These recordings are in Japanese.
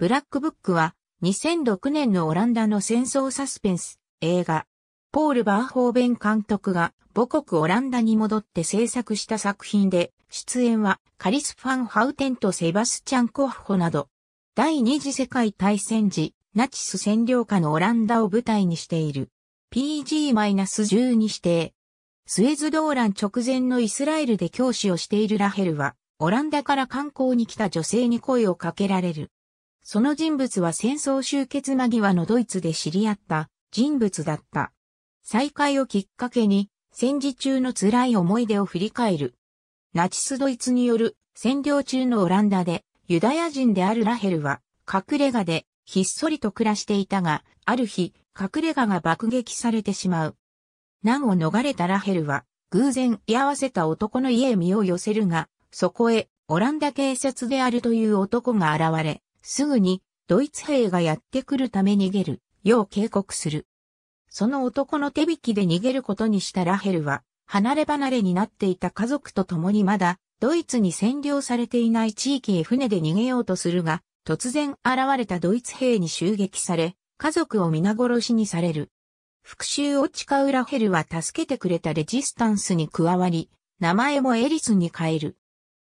ブラックブックは2006年のオランダの戦争サスペンス映画。ポール・バーホーベン監督が母国オランダに戻って制作した作品で、出演はカリス・ファン・ハウテンとセバスチャン・コッホなど、第二次世界大戦時、ナチス占領下のオランダを舞台にしている。p g 1 2指定。スエズ動乱直前のイスラエルで教師をしているラヘルは、オランダから観光に来た女性に声をかけられる。その人物は戦争終結間際のドイツで知り合った人物だった。再会をきっかけに戦時中の辛い思い出を振り返る。ナチスドイツによる占領中のオランダでユダヤ人であるラヘルは隠れ家でひっそりと暮らしていたが、ある日隠れ家が爆撃されてしまう。難を逃れたラヘルは偶然居合わせた男の家へ身を寄せるが、そこへオランダ警察であるという男が現れ、すぐにドイツ兵がやってくるため逃げるよう警告する。その男の手引きで逃げることにしたラヘルは、離れ離れになっていた家族と共にまだ、ドイツに占領されていない地域へ船で逃げようとするが、突然現れたドイツ兵に襲撃され、家族を皆殺しにされる。復讐を誓うラヘルは助けてくれたレジスタンスに加わり、名前もエリスに変える。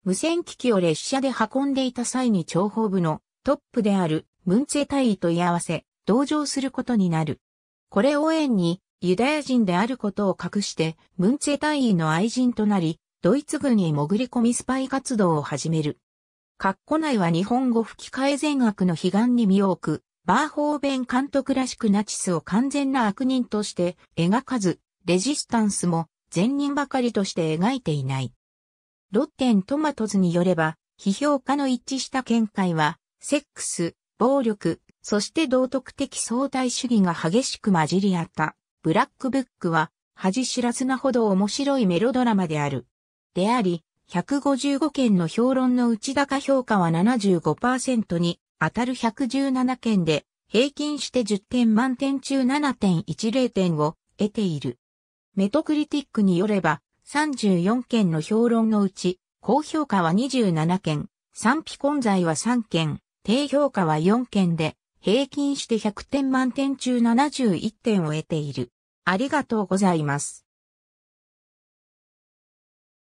無線機器を列車で運んでいた際に諜報部のトップであるムンツェ大尉と居合わせ、同情することになる。これを縁に、ユダヤ人であることを隠して、ムンツェ大尉の愛人となり、ドイツ軍に潜り込みスパイ活動を始める。括弧内は日本語吹き替え全額の悲願に身を置く、バーホーベン監督らしくナチスを完全な悪人として描かず、レジスタンスも善人ばかりとして描いていない。ロッテントマトズによれば、批評家の一致した見解は、セックス、暴力、そして道徳的相対主義が激しく混じり合った、ブラックブックは、恥知らずなほど面白いメロドラマである。であり、155件の評論の内高評価は75%に当たる117件で、平均して10点満点中7.10点を得ている。メトクリティックによれば、34件の評論のうち、高評価は27件、賛否混在は3件、低評価は4件で、平均して100点満点中71点を得ている。ありがとうございます。